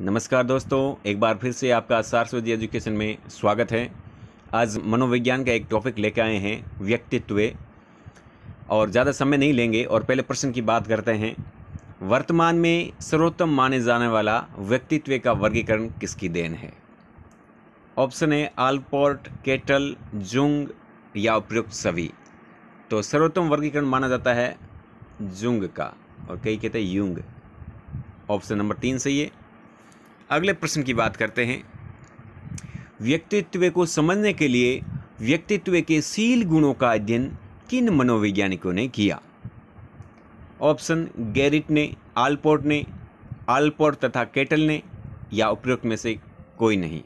नमस्कार दोस्तों एक बार फिर से आपका सारस्वती एजुकेशन में स्वागत है आज मनोविज्ञान का एक टॉपिक लेके आए हैं व्यक्तित्व और ज़्यादा समय नहीं लेंगे और पहले प्रश्न की बात करते हैं वर्तमान में सर्वोत्तम माने जाने वाला व्यक्तित्व का वर्गीकरण किसकी देन है ऑप्शन है आलपोर्ट केटल जुंग या उपयुक्त सभी तो सर्वोत्तम वर्गीकरण माना जाता है जुंग का और कई कहते हैं युंग ऑप्शन नंबर तीन सही है अगले प्रश्न की बात करते हैं व्यक्तित्व को समझने के लिए व्यक्तित्व के सील गुणों का अध्ययन किन मनोवैज्ञानिकों ने किया ऑप्शन गैरिट ने आलपोर्ट ने आलपोर्ट तथा केटल ने या उपयुक्त में से कोई नहीं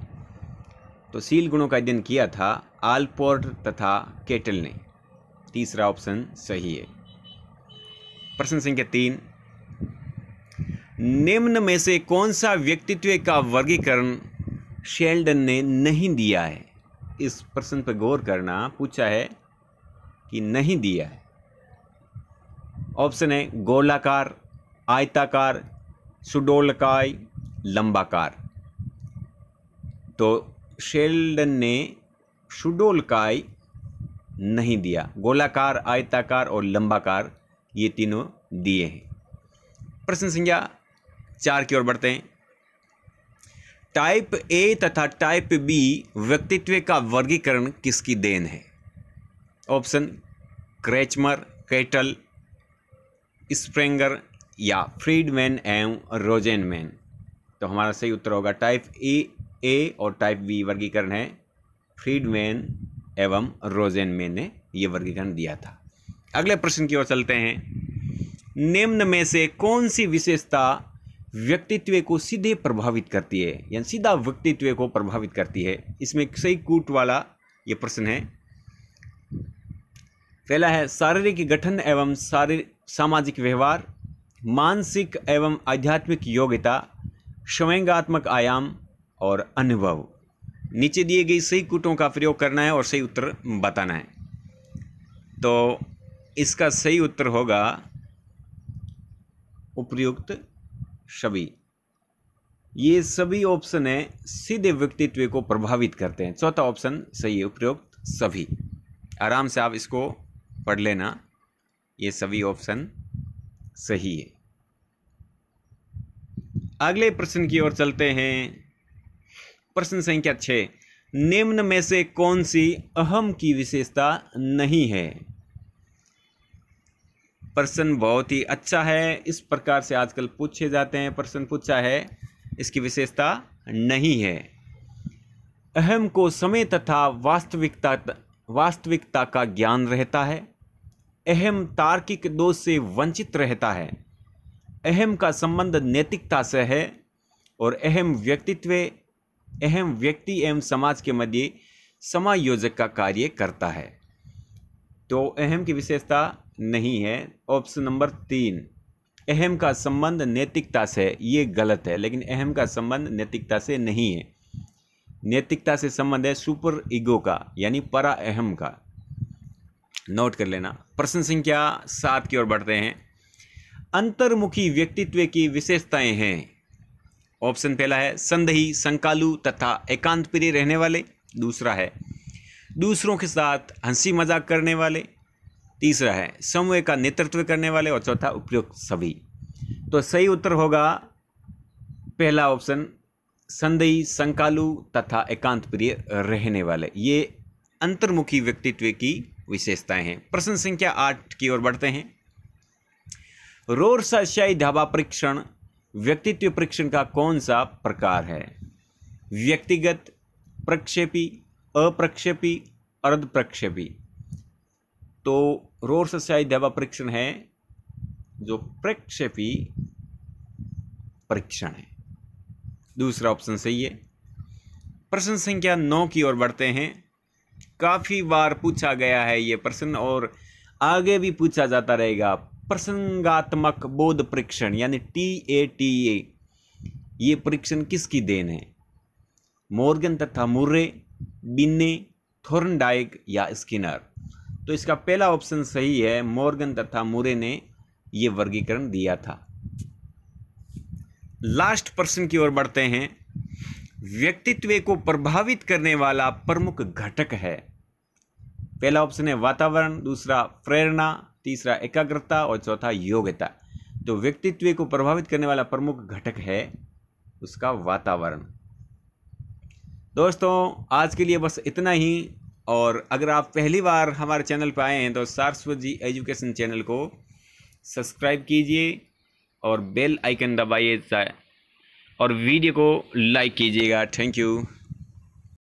तो सील गुणों का अध्ययन किया था आलपोर्ट तथा केटल ने तीसरा ऑप्शन सही है प्रश्न संख्या तीन निम्न में से कौन सा व्यक्तित्व का वर्गीकरण शेल्डन ने नहीं दिया है इस प्रश्न पर गौर करना पूछा है कि नहीं दिया है ऑप्शन है गोलाकार आयताकार सुडोलकाय लंबाकार तो शेल्डन ने सुडोलकाय नहीं दिया गोलाकार आयताकार और लंबाकार ये तीनों दिए हैं प्रश्न संख्या चार की ओर बढ़ते हैं टाइप ए तथा टाइप बी व्यक्तित्व का वर्गीकरण किसकी देन है ऑप्शन क्रेचमर कैटल स्प्रेंगर या फ्रीडमैन एवं रोजेनमैन तो हमारा सही उत्तर होगा टाइप ए ए और टाइप बी वर्गीकरण है फ्रीडमैन एवं रोजेनमैन ने यह वर्गीकरण दिया था अगले प्रश्न की ओर चलते हैं निम्न में से कौन सी विशेषता व्यक्तित्व को सीधे प्रभावित करती है यानी सीधा व्यक्तित्व को प्रभावित करती है इसमें सही कूट वाला ये प्रश्न है पहला है शारीरिक गठन एवं शारीरिक सामाजिक व्यवहार मानसिक एवं आध्यात्मिक योग्यता स्वयंगात्मक आयाम और अनुभव नीचे दिए गए सही कूटों का प्रयोग करना है और सही उत्तर बताना है तो इसका सही उत्तर होगा उपयुक्त छवि ये सभी ऑप्शन है सीधे व्यक्तित्व को प्रभावित करते हैं चौथा ऑप्शन सही है उपयुक्त सभी आराम से आप इसको पढ़ लेना ये सभी ऑप्शन सही है अगले प्रश्न की ओर चलते हैं प्रश्न संख्या छह निम्न में से कौन सी अहम की विशेषता नहीं है पर्सन बहुत ही अच्छा है इस प्रकार से आजकल पूछे जाते हैं पर्सन पूछा है इसकी विशेषता नहीं है अहम को समय तथा वास्तविकता वास्तविकता का ज्ञान रहता है अहम तार्किक दोष से वंचित रहता है अहम का संबंध नैतिकता से है और अहम व्यक्तित्व अहम व्यक्ति एवं समाज के मध्य समायोजक का कार्य करता है तो अहम की विशेषता नहीं है ऑप्शन नंबर तीन अहम का संबंध नैतिकता से ये गलत है लेकिन अहम का संबंध नैतिकता से नहीं है नैतिकता से संबंध है सुपर ईगो का यानी परा अहम का नोट कर लेना प्रश्न संख्या सात की ओर बढ़ते हैं अंतर्मुखी व्यक्तित्व की विशेषताएं हैं ऑप्शन पहला है संदेही संकालु तथा एकांत प्रिय रहने वाले दूसरा है दूसरों के साथ हंसी मजाक करने वाले तीसरा है समूह का नेतृत्व करने वाले और चौथा उपयुक्त सभी तो सही उत्तर होगा पहला ऑप्शन संदेही संकालु तथा एकांत प्रिय रहने वाले ये अंतर्मुखी व्यक्तित्व की विशेषताएं हैं प्रश्न संख्या आठ की ओर बढ़ते हैं सशाई ढाबा परीक्षण व्यक्तित्व परीक्षण का कौन सा प्रकार है व्यक्तिगत प्रक्षेपी अप्रक्षेपी अर्ध प्रक्षेपी तो देवा परीक्षण है जो प्रक्षेपी परीक्षण है दूसरा ऑप्शन सही है प्रश्न संख्या नौ की ओर बढ़ते हैं काफ़ी बार पूछा गया है यह प्रश्न और आगे भी पूछा जाता रहेगा प्रसंगात्मक बोध परीक्षण यानी टी ए टी ए ये परीक्षण किसकी देन है मोर्गन तथा मुर्रे बिन्ने थोर्नडाइक या स्किनर तो इसका पहला ऑप्शन सही है मॉर्गन तथा मूरे ने यह वर्गीकरण दिया था लास्ट प्रश्न की ओर बढ़ते हैं व्यक्तित्व को प्रभावित करने वाला प्रमुख घटक है पहला ऑप्शन है वातावरण दूसरा प्रेरणा तीसरा एकाग्रता और चौथा योग्यता तो व्यक्तित्व को प्रभावित करने वाला प्रमुख घटक है उसका वातावरण दोस्तों आज के लिए बस इतना ही और अगर आप पहली बार हमारे चैनल पर आए हैं तो सारस्वत जी एजुकेशन चैनल को सब्सक्राइब कीजिए और बेल आइकन दबाइए और वीडियो को लाइक कीजिएगा थैंक यू